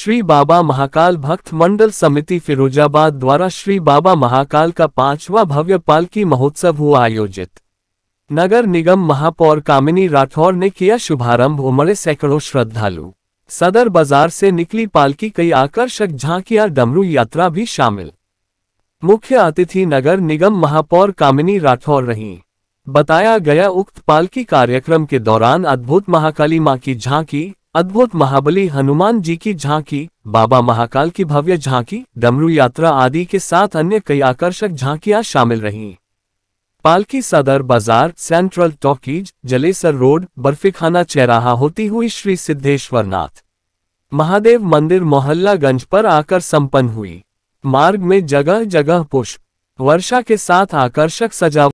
श्री बाबा महाकाल भक्त मंडल समिति फिरोजाबाद द्वारा श्री बाबा महाकाल का पांचवा भव्य पालकी महोत्सव हुआ आयोजित नगर निगम महापौर कामिनी राठौर ने किया शुभारंभ उमड़े सैकड़ों श्रद्धालु सदर बाजार से निकली पालकी कई आकर्षक झांकियां डमरू यात्रा भी शामिल मुख्य अतिथि नगर निगम महापौर कामिनी राठौर रहीं बताया गया उक्त पालकी कार्यक्रम के दौरान अद्भुत महाकाली मां की झांकी अद्भुत महाबली हनुमान जी की झांकी बाबा महाकाल की भव्य झांकी डमरू यात्रा आदि के साथ अन्य कई आकर्षक झांकियां शामिल रहीं पालकी Sadar Bazar central talkies Jalesar road Barfikhana चेराहा होती हुई श्री सिद्धेश्वर नाथ महादेव मंदिर मोहल्लागंज पर आकर संपन्न हुई मार्ग में जगह जगह पुष्प वर्षा के साथ आकर्षक सजावट